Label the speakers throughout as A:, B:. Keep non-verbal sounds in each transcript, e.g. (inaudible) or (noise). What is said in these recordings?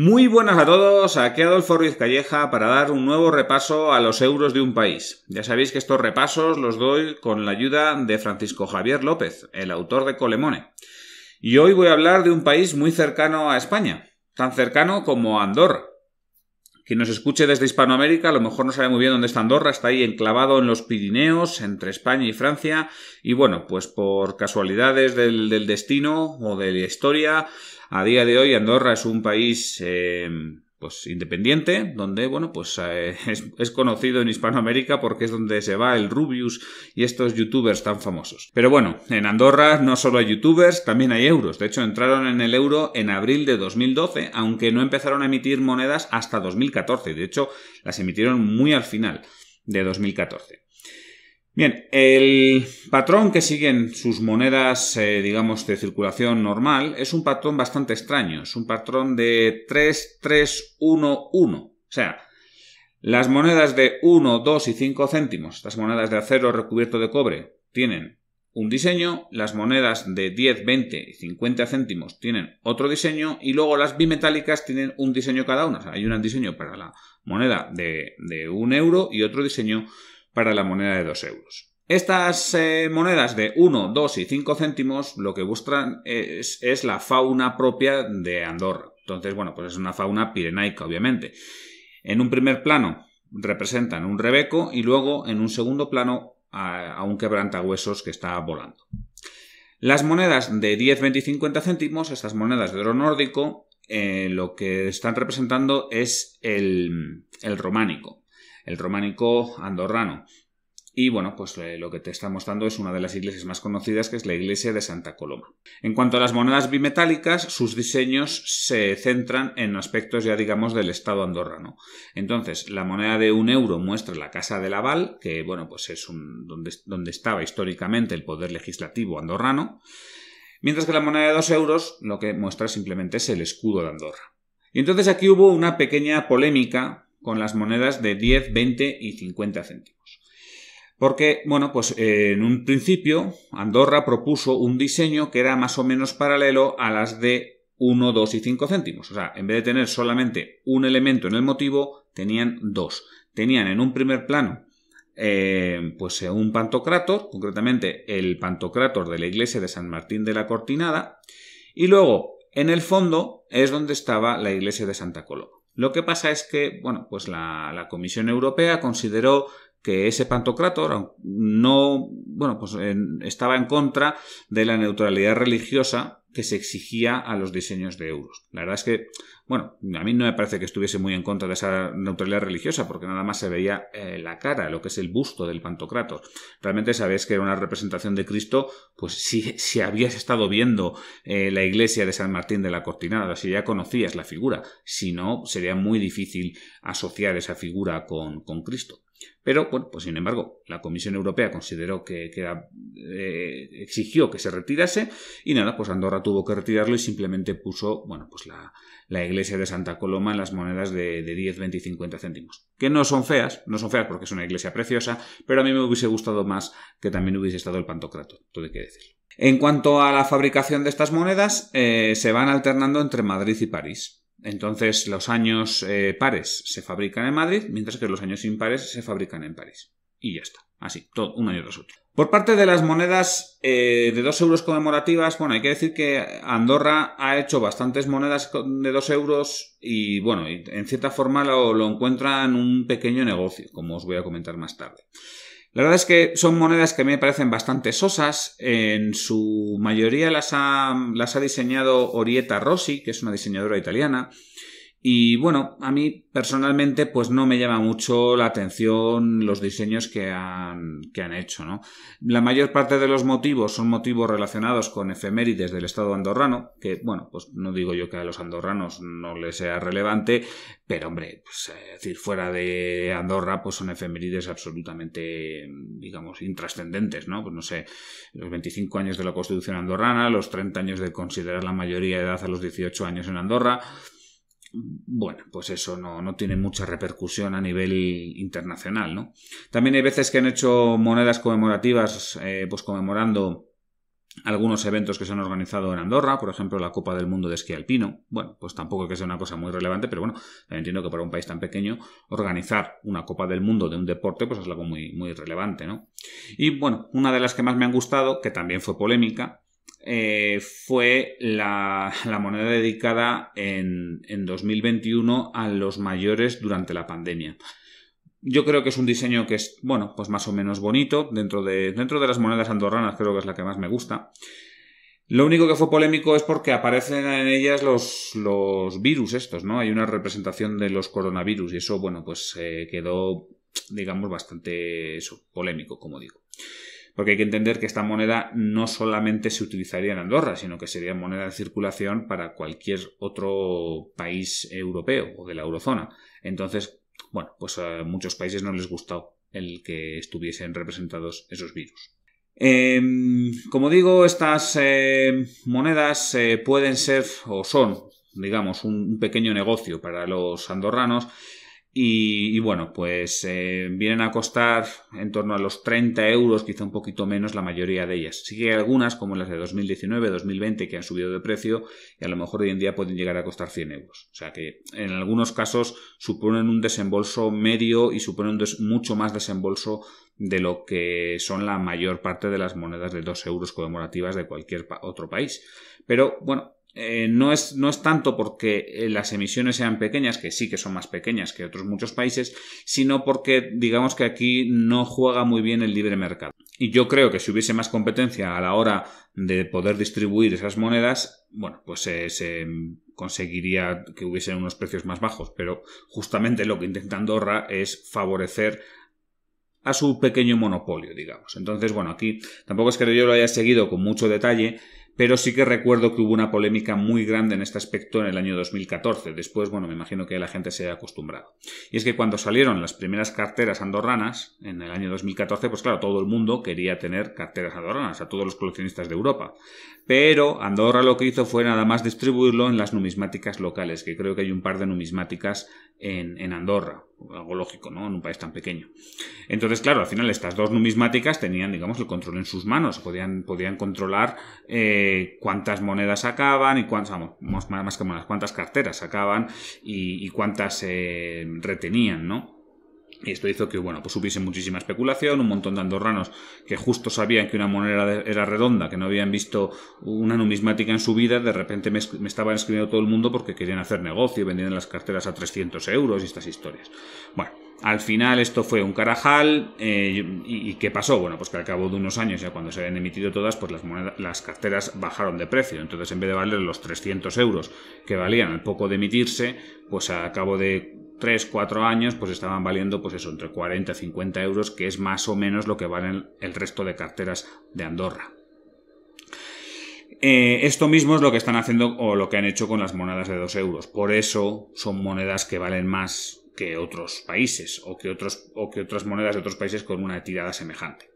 A: Muy buenas a todos, aquí Adolfo Ruiz Calleja para dar un nuevo repaso a los euros de un país. Ya sabéis que estos repasos los doy con la ayuda de Francisco Javier López, el autor de Colemone. Y hoy voy a hablar de un país muy cercano a España, tan cercano como Andorra. Quien nos escuche desde Hispanoamérica a lo mejor no sabe muy bien dónde está Andorra, está ahí enclavado en los Pirineos, entre España y Francia, y bueno, pues por casualidades del, destino o de la historia, a día de hoy Andorra es un país eh, pues independiente, donde, bueno, pues eh, (laughs) es, es, conocido en Hispanoamérica porque es donde se va el Rubius y estos youtubers tan famosos. Pero bueno, en Andorra no solo hay youtubers, también hay euros. De hecho, entraron en el euro en abril de 2012, aunque no empezaron a emitir monedas hasta 2014. De hecho, las emitieron muy al final de 2014. Bien, el patrón que siguen sus monedas, eh, digamos, de circulación normal es un patrón bastante extraño. Es un patrón de 3, 3, 1, 1. O sea, las monedas de 1, 2 y 5 céntimos, las monedas de acero recubierto de cobre, tienen un diseño, las monedas de 10, 20 y 50 céntimos tienen otro diseño y luego las bimetálicas tienen un diseño cada una. hay un diseño para la moneda de, de 1 euro y otro diseño para la moneda de 2 euros. Estas eh, monedas de 1, 2 y 5 céntimos lo que buscan es, la fauna propia de Andorra. Entonces, bueno, pues es una fauna pirenaica, obviamente. En un primer plano representan un rebeco y luego en un segundo plano a, un quebrantahuesos que está volando. Las monedas de 10, 20 y 50 céntimos, estas monedas de oro nórdico, eh, lo que están representando es el románico el románico andorrano. Y bueno, pues eh, lo que te está mostrando es una de las iglesias más conocidas, que es la iglesia de Santa Coloma. En cuanto a las monedas bimetálicas, sus diseños se centran en aspectos ya digamos del estado andorrano. Entonces, la moneda de un euro muestra la casa de Laval, que bueno, pues es donde, donde estaba históricamente el poder legislativo andorrano, mientras que la moneda de dos euros lo que muestra simplemente es el escudo de Andorra. Y entonces aquí hubo una pequeña polémica con las monedas de 10, 20 y 50 céntimos. Porque, bueno, pues eh, en un principio Andorra propuso un diseño que era más o menos paralelo a las de 1, 2 y 5 céntimos. O sea, en vez de tener solamente un elemento en el motivo, tenían dos. Tenían en un primer plano eh, pues eh, un pantocrátor, concretamente el pantocrátor de la iglesia de San Martín de la Cortinada, y luego en el fondo es donde estaba la iglesia de Santa Coloma. Lo que pasa es que, bueno, pues la, Comisión Europea consideró que ese pantocrátor no, bueno, pues estaba en contra de la neutralidad religiosa que se exigía a los diseños de euros. La verdad es que, bueno, a mí no me parece que estuviese muy en contra de esa neutralidad religiosa, porque nada más se veía eh, la cara, lo que es el busto del Pantocrator. Realmente sabéis que era una representación de Cristo, pues si, si habías estado viendo eh, la iglesia de San Martín de la Cortinada, si ya conocías la figura, si no, sería muy difícil asociar esa figura con, con Cristo. Pero, bueno, pues sin embargo, la Comisión Europea consideró que, eh, exigió que se retirase y nada, pues Andorra tuvo que retirarlo y simplemente puso, bueno, pues la, iglesia de Santa Coloma en las monedas de, diez, 10, 20 y 50 céntimos. Que no son feas, no son feas porque es una iglesia preciosa, pero a mí me hubiese gustado más que también hubiese estado el Pantocrato, todo hay que decirlo. En cuanto a la fabricación de estas monedas, eh, se van alternando entre Madrid y París. Entonces, los años eh, pares se fabrican en Madrid, mientras que los años impares se fabrican en París. Y ya está. Así, todo, uno y otro. Por parte de las monedas eh, de 2 euros conmemorativas, bueno, hay que decir que Andorra ha hecho bastantes monedas de 2 euros y, bueno, en cierta forma lo, lo encuentran un pequeño negocio, como os voy a comentar más tarde. La verdad es que son monedas que a mí me parecen bastante sosas. En su mayoría las ha, las ha diseñado Orietta Rossi, que es una diseñadora italiana. Y bueno, a mí personalmente pues no me llama mucho la atención los diseños que han, hecho. ¿no? La mayor parte de los motivos son motivos relacionados con efemérides del Estado andorrano, que bueno, pues no digo yo que a los andorranos no les sea relevante, pero hombre, pues, eh, decir, fuera de Andorra pues son efemérides absolutamente, digamos, intrascendentes, ¿no? Pues no sé, los 25 años de la Constitución andorrana, los 30 años de considerar la mayoría de edad a los 18 años en Andorra bueno, pues eso no, tiene mucha repercusión a nivel internacional, ¿no? También hay veces que han hecho monedas conmemorativas, eh, pues conmemorando algunos eventos que se han organizado en Andorra, por ejemplo la Copa del Mundo de Esquí Alpino. Bueno, pues tampoco que sea una cosa muy relevante, pero bueno, entiendo que para un país tan pequeño organizar una Copa del Mundo de un deporte pues es algo muy, muy relevante, ¿no? Y bueno, una de las que más me han gustado, que también fue polémica, eh, fue la, moneda dedicada en, 2021 a los mayores durante la pandemia. Yo creo que es un diseño que es, bueno, pues más o menos bonito. Dentro de, dentro de las monedas andorranas creo que es la que más me gusta. Lo único que fue polémico es porque aparecen en ellas los, virus estos, ¿no? Hay una representación de los coronavirus y eso, bueno, pues eh, quedó, digamos, bastante polémico, como digo. Porque hay que entender que esta moneda no solamente se utilizaría en Andorra, sino que sería moneda de circulación para cualquier otro país europeo o de la eurozona. Entonces, bueno, pues a muchos países no les gustó el que estuviesen representados esos virus. Em, como digo, estas em, monedas eh, pueden ser o son, digamos, un pequeño negocio para los andorranos y, bueno, pues eh, vienen a costar en torno a los 30 euros, quizá un poquito menos la mayoría de ellas. Sí que hay algunas, como las de 2019, 2020, que han subido de precio y a lo mejor hoy en día pueden llegar a costar 100 euros. O sea que en algunos casos suponen un desembolso medio y suponen mucho más desembolso de lo que son la mayor parte de las monedas de 2 euros conmemorativas de cualquier otro país. Pero bueno, eh, no, es, no es tanto porque eh, las emisiones sean pequeñas, que sí que son más pequeñas que otros muchos países, sino porque digamos que aquí no juega muy bien el libre mercado. Y yo creo que si hubiese más competencia a la hora de poder distribuir esas monedas, bueno, pues se, se conseguiría que hubiesen unos precios más bajos, pero justamente lo que intenta Andorra es favorecer a su pequeño monopolio, digamos. Entonces, bueno, aquí tampoco es que yo lo haya seguido con mucho detalle, pero sí que recuerdo que hubo una polémica muy grande en este aspecto en el año 2014. Después, bueno, me imagino que la gente se haya acostumbrado. Y es que cuando salieron las primeras carteras andorranas, en el año 2014, pues claro, todo el mundo quería tener carteras andorranas, a todos los coleccionistas de Europa. Pero Andorra lo que hizo fue nada más distribuirlo en las numismáticas locales, que creo que hay un par de numismáticas en, en Andorra algo lógico, ¿no? En un país tan pequeño. Entonces, claro, al final estas dos numismáticas tenían, digamos, el control en sus manos, podían, podían controlar eh, cuántas monedas sacaban y cuántas, más, más que cuántas carteras sacaban y, cuántas eh, retenían, ¿no? Y esto hizo que, bueno, pues hubiese muchísima especulación, un montón de andorranos que justo sabían que una moneda era redonda, que no habían visto una numismática en su vida, de repente me, estaban escribiendo todo el mundo porque querían hacer negocio vendían las carteras a 300 euros y estas historias. Bueno, al final esto fue un carajal. Eh, y, qué pasó? Bueno, pues que al cabo de unos años, ya cuando se habían emitido todas, pues las, las carteras bajaron de precio. Entonces, en vez de valer los 300 euros que valían al poco de emitirse, pues al cabo de 3, 4 años, pues estaban valiendo, pues eso, entre 40 y 50 euros, que es más o menos lo que valen el resto de carteras de Andorra. Eh, esto mismo es lo que están haciendo o lo que han hecho con las monedas de 2 euros. Por eso son monedas que valen más que otros países o que, otros, o que otras monedas de otros países con una tirada semejante.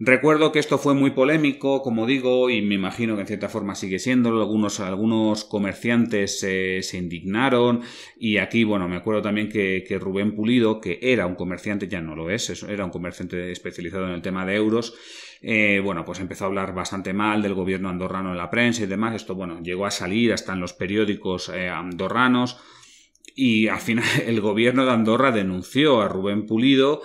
A: Recuerdo que esto fue muy polémico, como digo, y me imagino que en cierta forma sigue siendo. Algunos, algunos comerciantes eh, se indignaron y aquí, bueno, me acuerdo también que, Rubén Pulido, que era un comerciante, ya no lo es, era un comerciante especializado en el tema de euros, eh, bueno, pues empezó a hablar bastante mal del gobierno andorrano en la prensa y demás. Esto, bueno, llegó a salir hasta en los periódicos eh, andorranos y al final (laughs) el gobierno de Andorra denunció a Rubén Pulido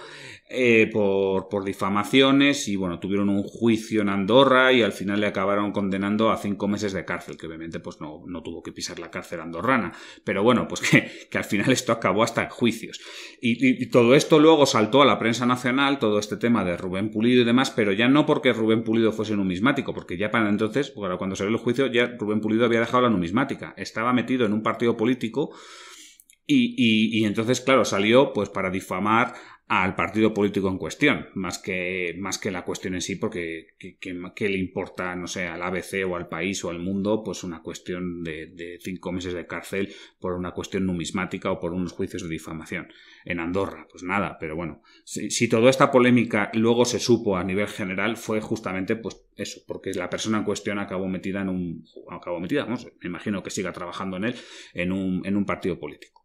A: eh, por, por, difamaciones y bueno, tuvieron un juicio en Andorra y al final le acabaron condenando a cinco meses de cárcel, que obviamente pues no, no tuvo que pisar la cárcel andorrana, pero bueno, pues que, al final esto acabó hasta juicios. Y, todo esto luego saltó a la prensa nacional, todo este tema de Rubén Pulido y demás, pero ya no porque Rubén Pulido fuese numismático, porque ya para entonces, cuando salió el juicio, ya Rubén Pulido había dejado la numismática, estaba metido en un partido político y, y, entonces, claro, salió pues para difamar al partido político en cuestión, más que, más que la cuestión en sí, porque qué le importa, no sé, al ABC o al país o al mundo, pues una cuestión de, cinco meses de cárcel por una cuestión numismática o por unos juicios de difamación. En Andorra, pues nada, pero bueno, si, toda esta polémica luego se supo a nivel general fue justamente pues eso, porque la persona en cuestión acabó metida en un, acabó metida, me imagino que siga trabajando en él, en un, en un partido político.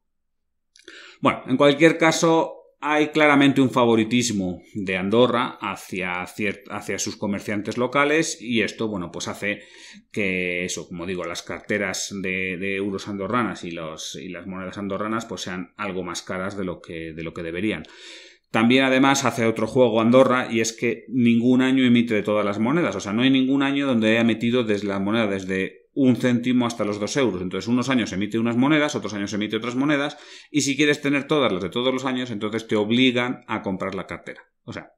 A: Bueno, en cualquier caso, hay claramente un favoritismo de Andorra hacia, hacia, sus comerciantes locales y esto, bueno, pues hace que eso, como digo, las carteras de, euros andorranas y, los, y, las monedas andorranas pues sean algo más caras de lo que, de lo que deberían. También además hace otro juego Andorra y es que ningún año emite de todas las monedas, o sea, no hay ningún año donde haya metido desde la moneda desde un céntimo hasta los dos euros. Entonces, unos años emite unas monedas, otros años emite otras monedas, y si quieres tener todas las de todos los años, entonces te obligan a comprar la cartera. O sea,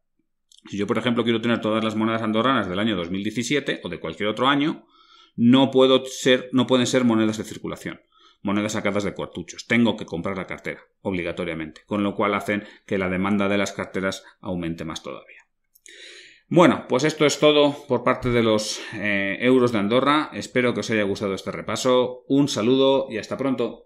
A: si yo, por ejemplo, quiero tener todas las monedas andorranas del año 2017 o de cualquier otro año, no, puedo ser, no pueden ser monedas de circulación, monedas sacadas de cuartuchos. Tengo que comprar la cartera, obligatoriamente, con lo cual hacen que la demanda de las carteras aumente más todavía. Bueno, pues esto es todo por parte de los eh, euros de Andorra. Espero que os haya gustado este repaso. Un saludo y hasta pronto.